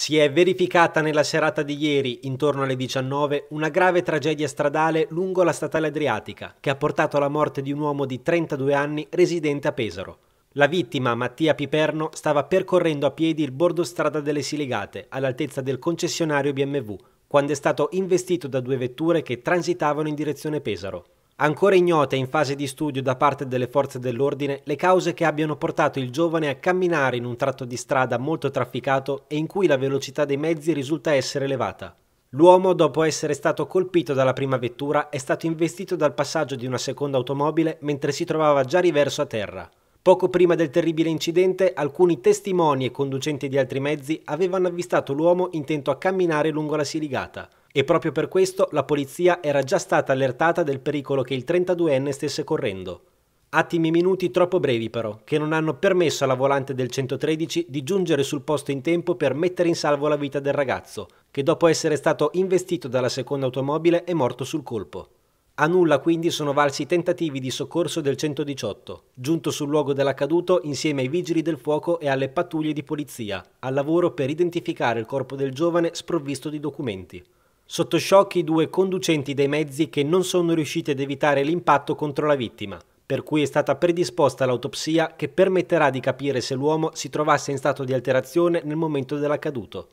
Si è verificata nella serata di ieri, intorno alle 19, una grave tragedia stradale lungo la statale adriatica, che ha portato alla morte di un uomo di 32 anni residente a Pesaro. La vittima, Mattia Piperno, stava percorrendo a piedi il bordo strada delle Siligate, all'altezza del concessionario BMW, quando è stato investito da due vetture che transitavano in direzione Pesaro. Ancora ignote in fase di studio da parte delle forze dell'ordine le cause che abbiano portato il giovane a camminare in un tratto di strada molto trafficato e in cui la velocità dei mezzi risulta essere elevata. L'uomo, dopo essere stato colpito dalla prima vettura, è stato investito dal passaggio di una seconda automobile mentre si trovava già riverso a terra. Poco prima del terribile incidente, alcuni testimoni e conducenti di altri mezzi avevano avvistato l'uomo intento a camminare lungo la siligata e proprio per questo la polizia era già stata allertata del pericolo che il 32enne stesse correndo. Attimi minuti troppo brevi però, che non hanno permesso alla volante del 113 di giungere sul posto in tempo per mettere in salvo la vita del ragazzo, che dopo essere stato investito dalla seconda automobile è morto sul colpo. A nulla quindi sono valsi i tentativi di soccorso del 118, giunto sul luogo dell'accaduto insieme ai vigili del fuoco e alle pattuglie di polizia, al lavoro per identificare il corpo del giovane sprovvisto di documenti. Sotto shock i due conducenti dei mezzi che non sono riusciti ad evitare l'impatto contro la vittima, per cui è stata predisposta l'autopsia che permetterà di capire se l'uomo si trovasse in stato di alterazione nel momento dell'accaduto.